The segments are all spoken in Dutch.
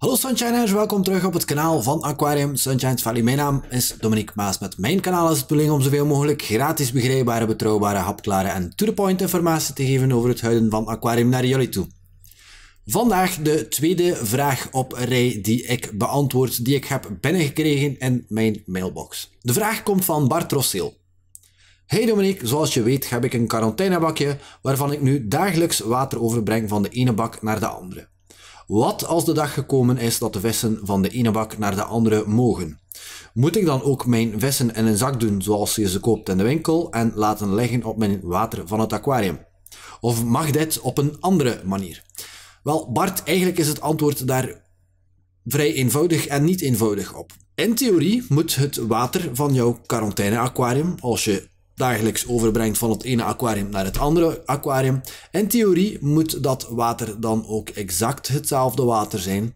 Hallo Sunshineers, welkom terug op het kanaal van Aquarium Sunshines Valley. Mijn naam is Dominique Maas. Met mijn kanaal is het bedoeling om zoveel mogelijk gratis begrijpbare, betrouwbare, hapklare en to-the-point informatie te geven over het huiden van Aquarium naar jullie toe. Vandaag de tweede vraag op rij die ik beantwoord, die ik heb binnengekregen in mijn mailbox. De vraag komt van Bart Rosseel. Hey Dominique, zoals je weet heb ik een quarantainebakje waarvan ik nu dagelijks water overbreng van de ene bak naar de andere. Wat als de dag gekomen is dat de vissen van de ene bak naar de andere mogen? Moet ik dan ook mijn vissen in een zak doen zoals je ze koopt in de winkel en laten liggen op mijn water van het aquarium? Of mag dit op een andere manier? Wel, Bart, eigenlijk is het antwoord daar vrij eenvoudig en niet eenvoudig op. In theorie moet het water van jouw quarantaine-aquarium, als je dagelijks overbrengt van het ene aquarium naar het andere aquarium. In theorie moet dat water dan ook exact hetzelfde water zijn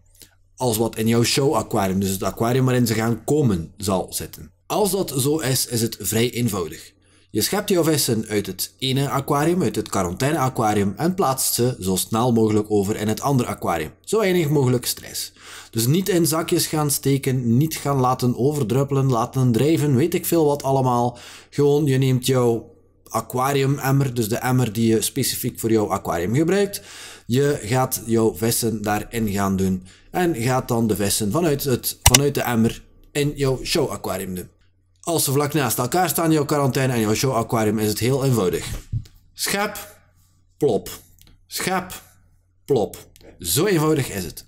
als wat in jouw show-aquarium, dus het aquarium waarin ze gaan komen, zal zitten. Als dat zo is, is het vrij eenvoudig. Je schept jouw vissen uit het ene aquarium, uit het quarantaine-aquarium en plaatst ze zo snel mogelijk over in het andere aquarium. Zo weinig mogelijk stress. Dus niet in zakjes gaan steken, niet gaan laten overdruppelen, laten drijven, weet ik veel wat allemaal. Gewoon, je neemt jouw aquarium-emmer, dus de emmer die je specifiek voor jouw aquarium gebruikt. Je gaat jouw vissen daarin gaan doen en gaat dan de vissen vanuit, het, vanuit de emmer in jouw show-aquarium doen. Als ze vlak naast elkaar staan, jouw quarantaine en jouw show aquarium, is het heel eenvoudig. Schap, plop. Schap, plop. Zo eenvoudig is het.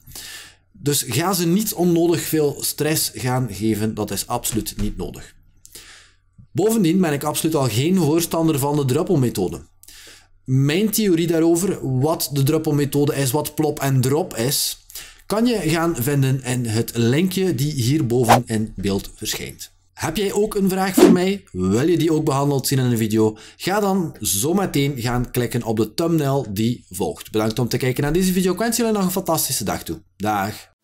Dus ga ze niet onnodig veel stress gaan geven, dat is absoluut niet nodig. Bovendien ben ik absoluut al geen voorstander van de druppelmethode. Mijn theorie daarover, wat de druppelmethode is, wat plop en drop is, kan je gaan vinden in het linkje die hierboven in beeld verschijnt. Heb jij ook een vraag voor mij? Wil je die ook behandeld zien in een video? Ga dan zometeen gaan klikken op de thumbnail die volgt. Bedankt om te kijken naar deze video. Ik wens jullie nog een fantastische dag toe. Dag!